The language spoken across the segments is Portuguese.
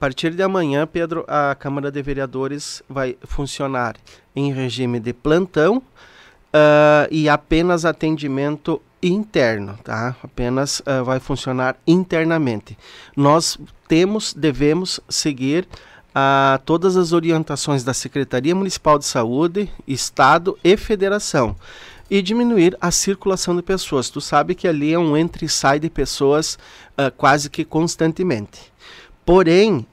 partir de amanhã, Pedro, a Câmara de Vereadores vai funcionar em regime de plantão uh, e apenas atendimento interno, tá? Apenas uh, vai funcionar internamente. Nós temos, devemos seguir a ah, todas as orientações da Secretaria Municipal de Saúde, Estado e Federação e diminuir a circulação de pessoas. Tu sabe que ali é um entre e sai de pessoas uh, quase que constantemente. Porém,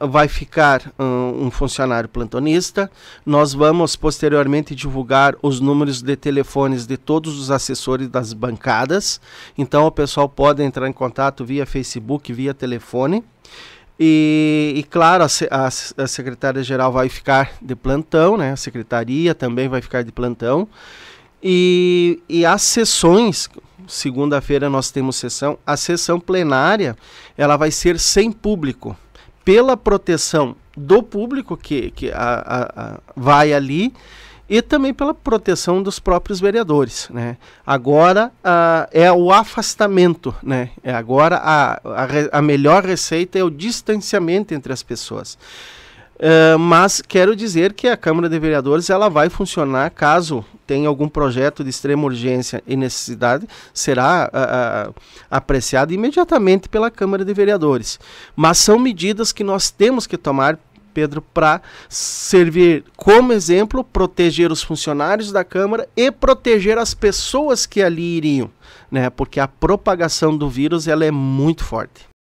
uh, vai ficar um, ah, um, funcionário plantonista. Nós vamos posteriormente divulgar os números de telefones de todos os assessores das bancadas. Então, o pessoal pode entrar em contato via Facebook, via telefone. E, e claro, a, a, a secretária-geral vai ficar de plantão, né? a secretaria também vai ficar de plantão. E, e as sessões, segunda-feira nós temos sessão, a sessão plenária ela vai ser sem público, pela proteção do público que, que a, a, a vai ali e também pela proteção dos próprios vereadores. Né? Agora é o afastamento, né? é agora a, a, a, melhor receita é o distanciamento entre as pessoas. Uh, mas quero dizer que a Câmara de Vereadores ela vai funcionar caso tem algum projeto de extrema urgência e necessidade será ah, ah, apreciado imediatamente pela Câmara de Vereadores. Mas são medidas que nós temos que tomar Pedro, para servir como exemplo, proteger os funcionários da Câmara e proteger as pessoas que ali iriam, né? Porque a propagação do vírus ela é muito forte.